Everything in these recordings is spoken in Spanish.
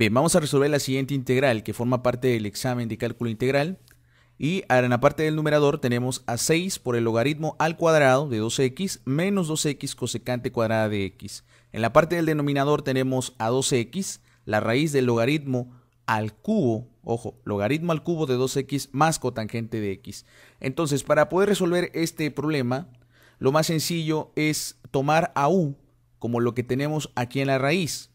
Bien, vamos a resolver la siguiente integral que forma parte del examen de cálculo integral. Y ahora en la parte del numerador tenemos a 6 por el logaritmo al cuadrado de 2 x menos 2x cosecante cuadrada de x. En la parte del denominador tenemos a 2 x la raíz del logaritmo al cubo, ojo, logaritmo al cubo de 2x más cotangente de x. Entonces, para poder resolver este problema, lo más sencillo es tomar a u como lo que tenemos aquí en la raíz.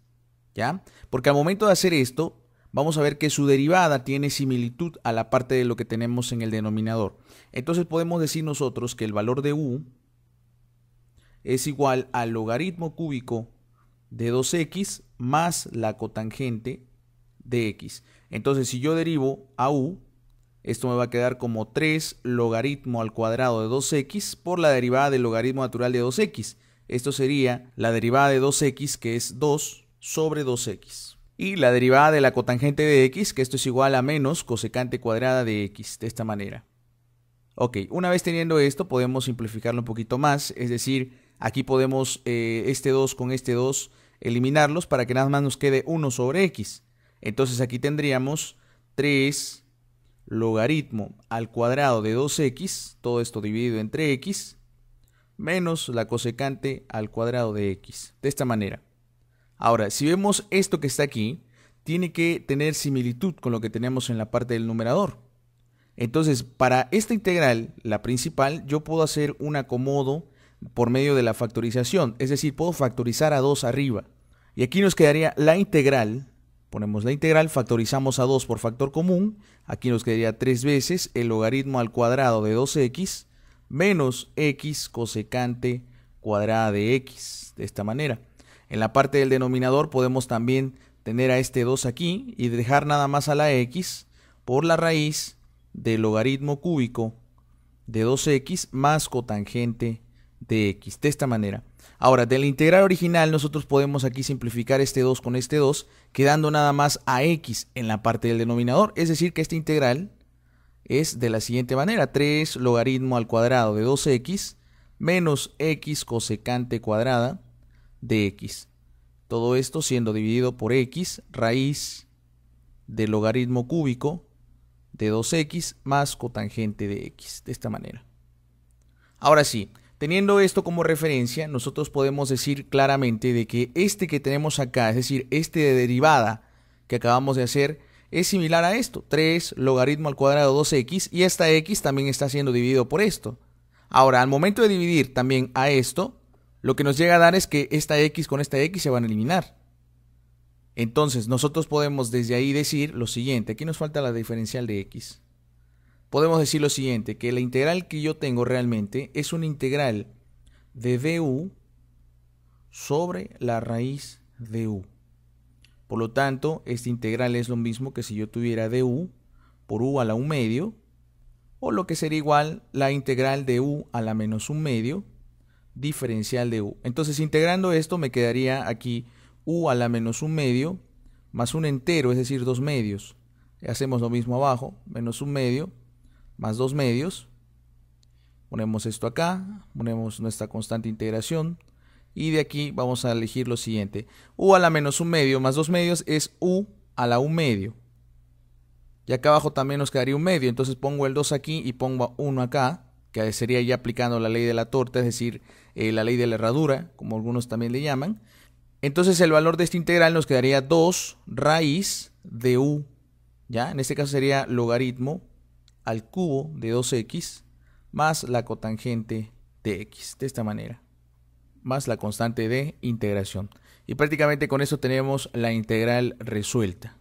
¿ya? Porque al momento de hacer esto, vamos a ver que su derivada tiene similitud a la parte de lo que tenemos en el denominador. Entonces podemos decir nosotros que el valor de u es igual al logaritmo cúbico de 2x más la cotangente de x. Entonces si yo derivo a u, esto me va a quedar como 3 logaritmo al cuadrado de 2x por la derivada del logaritmo natural de 2x. Esto sería la derivada de 2x que es 2 sobre 2x. Y la derivada de la cotangente de x, que esto es igual a menos cosecante cuadrada de x, de esta manera. Ok, una vez teniendo esto podemos simplificarlo un poquito más, es decir, aquí podemos eh, este 2 con este 2 eliminarlos para que nada más nos quede 1 sobre x. Entonces aquí tendríamos 3 logaritmo al cuadrado de 2x, todo esto dividido entre x, menos la cosecante al cuadrado de x, de esta manera. Ahora, si vemos esto que está aquí, tiene que tener similitud con lo que tenemos en la parte del numerador. Entonces, para esta integral, la principal, yo puedo hacer un acomodo por medio de la factorización. Es decir, puedo factorizar a 2 arriba. Y aquí nos quedaría la integral. Ponemos la integral, factorizamos a 2 por factor común. Aquí nos quedaría 3 veces el logaritmo al cuadrado de 2x menos x cosecante cuadrada de x. De esta manera. En la parte del denominador podemos también tener a este 2 aquí y dejar nada más a la x por la raíz del logaritmo cúbico de 2x más cotangente de x, de esta manera. Ahora, del integral original nosotros podemos aquí simplificar este 2 con este 2, quedando nada más a x en la parte del denominador, es decir que esta integral es de la siguiente manera, 3 logaritmo al cuadrado de 2x menos x cosecante cuadrada de x. Todo esto siendo dividido por x raíz del logaritmo cúbico de 2x más cotangente de x, de esta manera. Ahora sí, teniendo esto como referencia, nosotros podemos decir claramente de que este que tenemos acá, es decir, este de derivada que acabamos de hacer, es similar a esto, 3 logaritmo al cuadrado 2x, y esta x también está siendo dividido por esto. Ahora, al momento de dividir también a esto, lo que nos llega a dar es que esta X con esta X se van a eliminar. Entonces, nosotros podemos desde ahí decir lo siguiente, aquí nos falta la diferencial de X. Podemos decir lo siguiente, que la integral que yo tengo realmente es una integral de du sobre la raíz de u. Por lo tanto, esta integral es lo mismo que si yo tuviera du por u a la 1 medio, o lo que sería igual la integral de u a la menos 1 medio diferencial de u. Entonces, integrando esto, me quedaría aquí u a la menos un medio más un entero, es decir, dos medios. Hacemos lo mismo abajo, menos un medio más dos medios. Ponemos esto acá, ponemos nuestra constante integración. Y de aquí vamos a elegir lo siguiente. u a la menos un medio más dos medios es u a la un medio. Y acá abajo también nos quedaría un medio. Entonces pongo el 2 aquí y pongo 1 acá que sería ya aplicando la ley de la torta, es decir, eh, la ley de la herradura, como algunos también le llaman. Entonces el valor de esta integral nos quedaría 2 raíz de u, ¿ya? En este caso sería logaritmo al cubo de 2x más la cotangente de x, de esta manera, más la constante de integración. Y prácticamente con eso tenemos la integral resuelta.